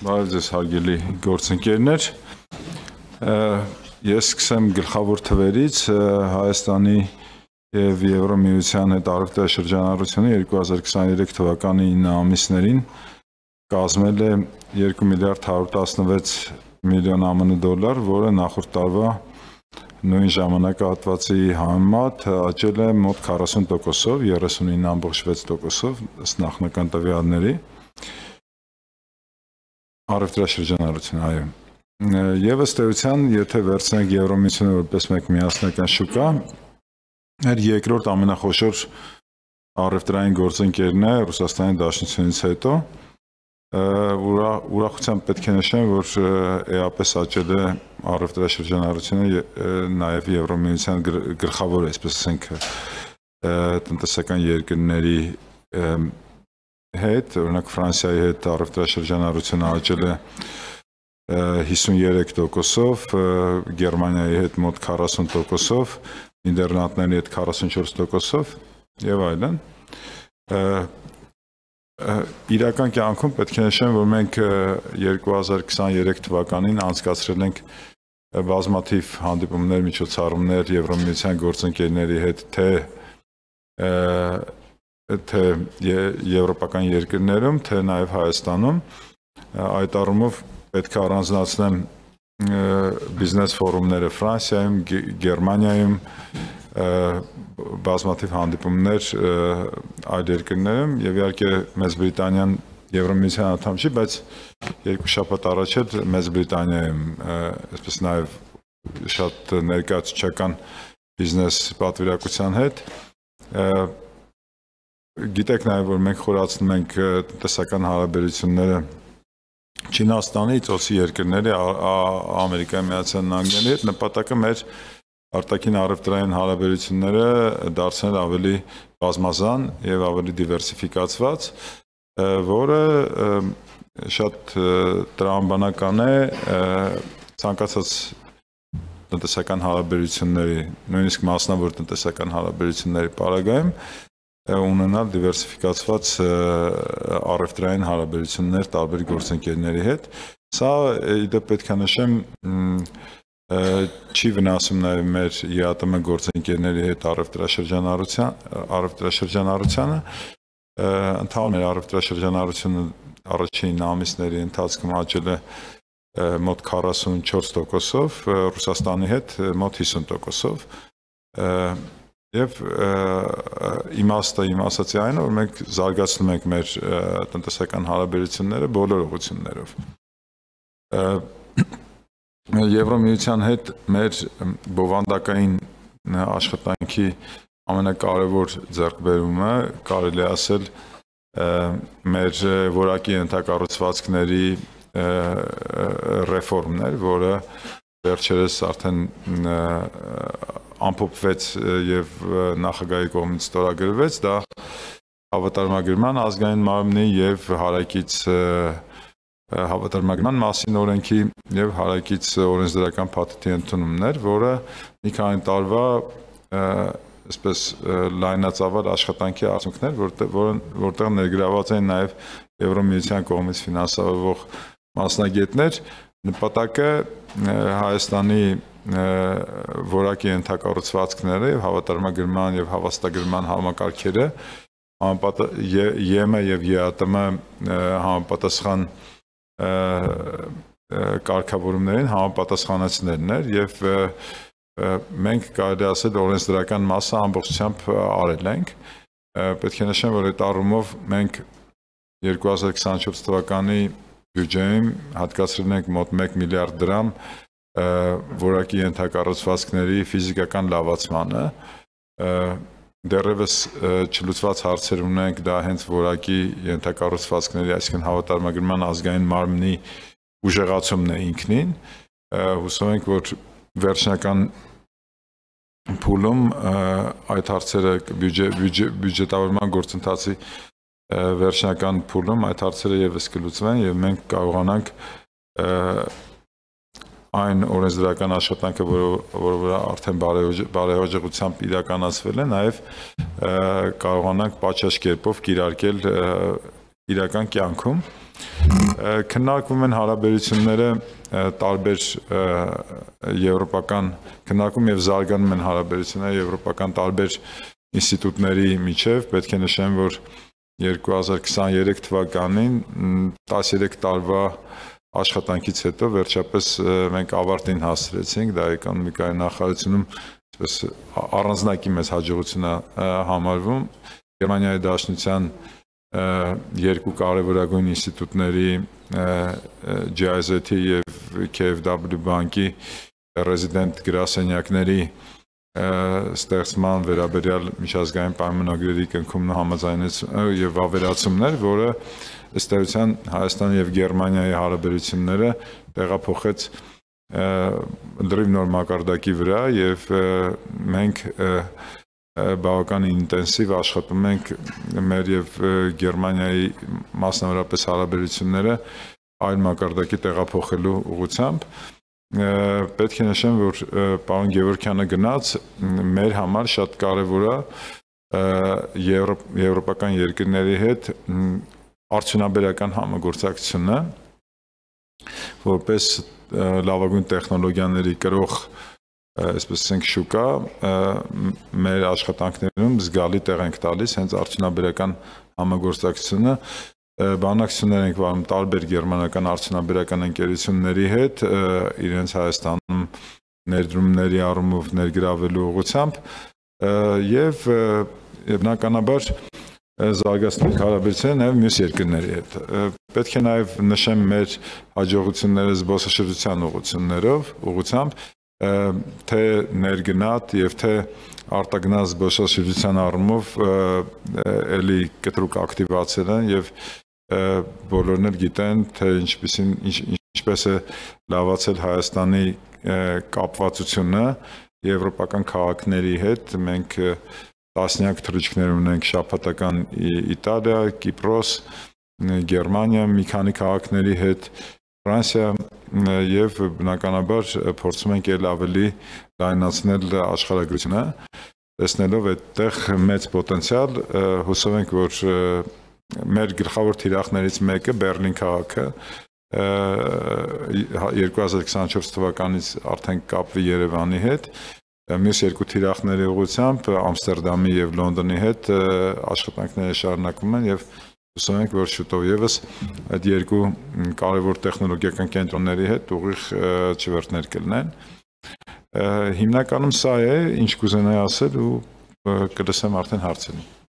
Բարև ձեզ հարգելի գործընկերներ։ Ես սկսեմ գլխավոր թվերից Հայաստանի եւ Եվրոմիության հետ առևտրաշրջանառությունը 2023 թվականի 9 ամիսներին կազմել է 2 միլիարդ 116 միլիոն ԱՄՆ դոլար, որը նախորդ տարվա նույն ժամանակահատվածի համեմատ աճել է մոտ 40%-ով, 39.6%-ով ըստ նախնական տվյալների։ -ով, Առևտրաշրջանառություն, այո։ Եվ ըստ էության, եթե վերցնենք Եվրոմիությունը որպես մեկ միասնական շուկա, այդ երկրորդ ամենախոշոր առևտրային գործընկերն է Ռուսաստանի Դաշնությունից հետո, ուրա ուրախությամբ պետք է նշեմ, որ էապես աճել է առևտրաշրջանառությունը նաև Եվրոմիության գլխավոր, այսպես ասենք, տնտեսական երկրների հետ, օրինակ Ֆրանսիայի հետ առևտրաշրջանառությունը աճել է 53%-ով, Գերմանիայի հետ մոտ 40%-ով, Նիդերլանդների հետ 44%-ով եւ այլն։ Իրական կյանքում պետք է նշեմ, որ մենք 2023 թվականին անցկացրել ենք բազմաթիվ հանդիպումներ, միջոցառումներ Եվրոմիության գործընկերների հետ, թե թե եվրոպական երկրներում, թե նաև Հայաստանում այդ առումով պետք է առանձնացնեմ բիզնես ֆորումները Ֆրանսիայում, Գերմանիայում բազմաթիվ հանդիպումներ այդ երկրներում եւ իհարկե Մեծ Բրիտանիան Եվրոմիության անդամ չի, բայց երկու շաբաթ առաջ էլ Մեծ Բրիտանիայում այսպես նաև շատ ներկայացուցչական բիզնես պատվիրակության հետ Գիտեք նաև որ մենք խորացնում ենք տեսական հարաբերությունները Չինաստանի, ծոցի երկրների, Ամերիկայի Միացյալ Նահանգների հետ նպատակը մեր արտաքին առևտրային հարաբերությունները դարձնել ավելի բազմազան եւ ավելի դիվերսիֆիկացված, որը շատ տրամաբանական է ցանկացած տնտեսական հարաբերությունների, նույնիսկ մասնավոր տնտեսական հարաբերությունների պարագայում ունենալ դիվերսիֆիկացված առևտրային հարաբերություններ տարբեր գործընկերների հետ։ Սա իդե պետք է նշեմ չի վնասում նաև մեր ԵԱՏՄ գործընկերների հետ առևտրաշրջանառության առևտրաշրջանառությանը ընդհանուր առևտրաշրջանառությունը առաջին ամիսների ընթացքում աճել է մոտ 44%-ով, Ռուսաստանի հետ մոտ 50%-ով Եվ իմաստը իմ ասացի այն, որ մենք զարգացնում ենք մեր տնտեսական հարաբերությունները բոլոր ուղություններով։ Եվրոմիության հետ մեր բովանդակային աշխատանքի ամենակարևոր ձեռքբերումը կարելի ասել մեր որակի ենթակառուցվածքների ռեֆորմն էր, որը վերջերս արդեն ամփոփվեց եւ նախագահի կողմից ստորագրվեց, դա հավատարմագրման ազգային մարմնի եւ հարակից հավատարմագրման մասին օրենքի եւ հարակից օրենսդրական փաթեթի ընդունումներ, որը մի քանի տարվա այսպես լայնածավալ աշխատանքի արդյունքներ, որտեղ որտեղ ներգրաված են նաև Եվրոմիության կողմից ֆինանսավորվող մասնագետներ, նպատակը Հայաստանի որակի ենթակառուցվածքները եւ հավատարմագրման եւ հավաստագրման համակարգերը ԵՄ եւ ԵԱՏՄ համապատասխան կարգավորումներին համապատասխանեցներն էր եւ մենք կարելի ասել օրենսդրական մասը ամբողջությամբ արել ենք պետք է նշեմ որ այդ առումով մենք 2024 թվականի բյուջեին հատկացրել ենք մոտ 1 միլիարդ դրամ որակի ենթակառուցվածքների ֆիզիկական լավացմանը դեռևս չլուծված հարցեր ունենք դա հենց որակի ենթակառուցվածքների, այսինքն հավատարմագրման ազգային մարմնի ուժեղացումն է ինքնին։ Հուսով ենք, որ վերջնական փուլում այդ հարցերը բյուջե բյուջետավորման գործընթացի վերջնական փուլում այդ հարցերը եւս կլուծվեն եւ մենք կարողանանք և այն օրենսդրական աշխատանքը, որը որը վրա արդեն բարեհաջողությամբ իրականացվել է, նաև կարողանանք պատշաճ կերպով կիրարկել իրական կյանքում քննարկվում են հարաբերությունները տարբեր եվրոպական քննարկում եւ զարգանում են հարաբերությունները եվրոպական տարբեր ինստիտուտների միջև պետք է նշեմ որ 2023 թվականին 13 տարվա աշխատանքից հետո վերջապես մենք ավարտին հասցրեցինք դա էկոնոմիկայի նախարարությունում այսպես առանձնակի մեծ հաջողություն է համարվում Գերմանիայի Դաշնության երկու կարևորագույն ինստիտուտների GIZ-ի եւ KfW բանկի ռեզիդենտ գրասենյակների ստեղծման վերաբերյալ միջազգային պայմանագրերի կնքումն ու համաձայնեցում եւ վավերացումներ, որը ըստ էության Հայաստանի եւ Գերմանիայի հարաբերությունները տեղափոխեց դրիվ նոր մակարդակի վրա եւ մենք բավական ինտենսիվ աշխատում ենք մեր եւ Գերմանիայի մասնավորապես հարաբերությունները այլ մակարդակի տեղափոխելու ուղղությամբ պետք է նշեմ, որ պարոն Գևորգյանը գնաց մեր համար շատ կարևոր է եվրոպական երկրների հետ արդյունաբերական համագործակցությունը որպես լավագույն տեխնոլոգիաների կրող այսպես ասենք շուկա մեր աշխատանքներում զգալի տեղ ենք տալիս հենց արդյունաբերական համագործակցությունը բանակցություններ ենք վարում տարբեր գերմանական արդյունաբերական ընկերությունների հետ իրենց Հայաստանում ներդրումների առումով ներգրավելու ուղղությամբ եւ բնականաբար և, զարգացնել հարաբերությունը նաև մյուս երկրների հետ։ Պետք է նաև նշեմ մեր հաջողությունները զբոսաշրջության ուղղություններով, ուղությամբ, թե ներգնատ եւ թե արտագնաց զբոսաշրջության առումով էլի կտրուկ ակտիվացել են եւ բոլորն էլ գիտեն, թե ինչպեսին ինչ, ինչպես է լավացել Հայաստանի կապվածությունը եվրոպական քաղաքների հետ։ Մենք և, տասնյակ թռիչքներ ունենք շապատական Իտալիա, Կիպրոս, Գերմանիա մի քանի քաղաքների հետ, Ֆրանսիա եւ բնականաբար փորձում ենք ել ավելի լայնացնել աշխարհագրությունը, տեսնելով այդտեղ մեծ պոտենցիալ, հուսով ենք, որ մեր գլխավոր թիրախներից մեկը Բերլին քաղաքը 2024 թվականից արդեն կապվի Երևանի հետ Մյուս երկու թիրախների ուղությամբ Ամստերդամի եւ Լոնդոնի հետ աշխատանքները շարունակվում են եւ հուսով ենք, որ շուտով եւս այդ երկու կարևոր տեխնոլոգիական կենտրոնների հետ ուղիղ չվերթներ կլինեն։ Հիմնականում սա է, ինչ կուզենայի ասել ու կլսեմ արդեն հարցերին։